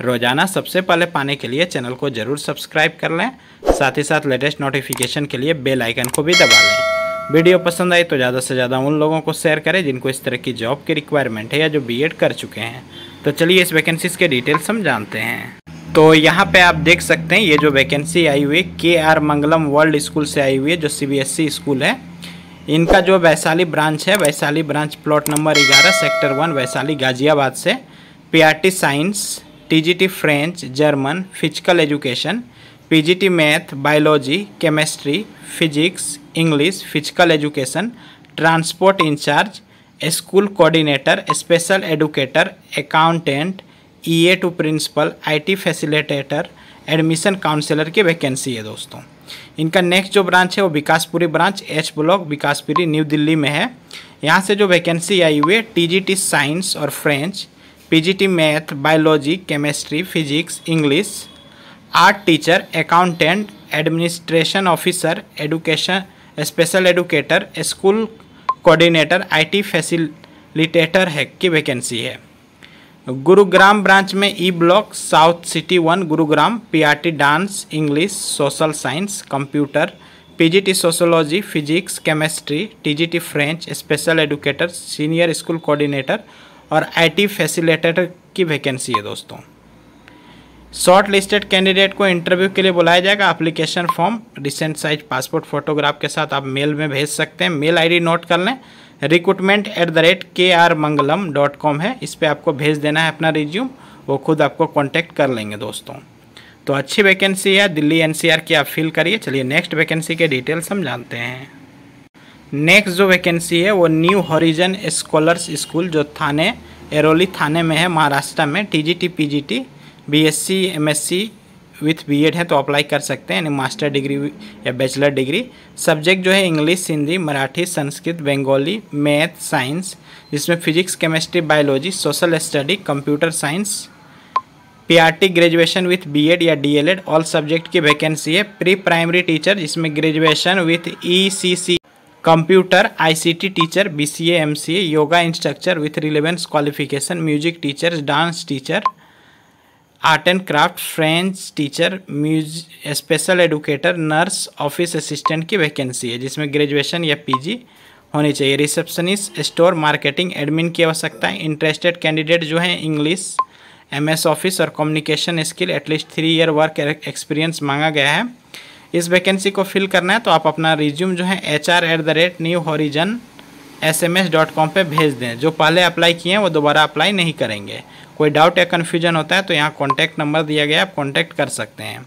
रोज़ाना सबसे पहले पाने के लिए चैनल को ज़रूर सब्सक्राइब कर लें साथ ही साथ लेटेस्ट नोटिफिकेशन के लिए बेल आइकन को भी दबा लें वीडियो पसंद आई तो ज़्यादा से ज़्यादा उन लोगों को शेयर करें जिनको इस तरह की जॉब की रिक्वायरमेंट है या जो बीएड कर चुके हैं तो चलिए इस वैकेंसीज़ के डिटेल्स हम जानते हैं तो यहाँ पे आप देख सकते हैं ये जो वैकेंसी आई हुई के आर मंगलम वर्ल्ड स्कूल से आई हुई है जो सी स्कूल e है इनका जो वैशाली ब्रांच है Vaishali branch plot number 11 sector 1 Vaishali Ghaziabad से T science TGT French German physical education PGT math biology chemistry physics English physical education transport incharge school coordinator special educator accountant EA to principal IT facilitator admission counsellor की vacancy है दोस्तों इनका next जो branch है वो Vikaspuri branch H block Vikaspuri new Delhi में है यहाँ से जो वैकेंसी आई हुई है टी साइंस और French PGT math biology chemistry physics English art teacher accountant administration officer education special educator school coordinator IT facilitator है की वैकेंसी है गुरुग्राम ब्रांच में E block south city one Gurugram PRT dance English social science computer PGT sociology physics chemistry TGT French special educator senior school coordinator और IT facilitator की vacancy है दोस्तों shortlisted candidate को interview के लिए बुलाया जाएगा application form recent size passport photograph के साथ आप मेल में भेज सकते हैं मेल आई नोट कर लें recruitment at the rate K R Mangalam dot com है इस पर आपको भेज देना है अपना रिज्यूम वो खुद आपको कॉन्टैक्ट कर लेंगे दोस्तों तो अच्छी वैकेंसी है दिल्ली एनसीआर की आप फिल करिए चलिए नेक्स्ट वैकेंसी के डिटेल्स हम जानते हैं नेक्स्ट जो वैकेंसी है वो न्यू हॉरिजन स्कॉलर्स स्कूल जो थाने एरोली थाने में है महाराष्ट्र में T G T P G T B S C M S C with B Ed है तो अप्लाई कर सकते हैं यानी मास्टर डिग्री या बैचलर डिग्री सब्जेक्ट जो है English Hindi Marathi Sanskrit Bengali math science जिसमें physics chemistry biology social study computer science PRT graduation with BEd या डीएलएड ऑल सब्जेक्ट की वैकेंसी है प्री प्राइमरी टीचर जिसमें graduation with C computer ICT teacher BCA MCA yoga instructor with relevance qualification music teacher dance teacher art and craft French teacher म्यूज special educator nurse office assistant की vacancy है जिसमें graduation या PG होनी चाहिए receptionist store marketing admin की आवश्यकता है इंटरेस्टेड कैंडिडेट जो हैं इंग्लिश एमएस ऑफिस और communication skill at least three year work experience मांगा गया है इस वैकेंसी को फिल करना है तो आप अपना रिज्यूम जो है H R at the rate new horizon S M S dot com पर भेज दें जो पहले अप्लाई किए हैं वो दोबारा अप्लाई नहीं करेंगे कोई डाउट या कन्फ्यूजन होता है तो यहाँ कॉन्टैक्ट नंबर दिया गया आप कॉन्टैक्ट कर सकते हैं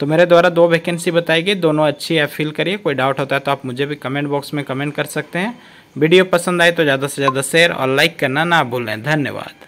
तो मेरे द्वारा दो वैकेंसी बताई गई दोनों अच्छी है फिल करिए कोई डाउट होता है तो आप मुझे भी कमेंट बॉक्स में कमेंट कर सकते हैं वीडियो पसंद आए तो ज़्यादा से ज़्यादा शेयर और लाइक करना ना भूलें धन्यवाद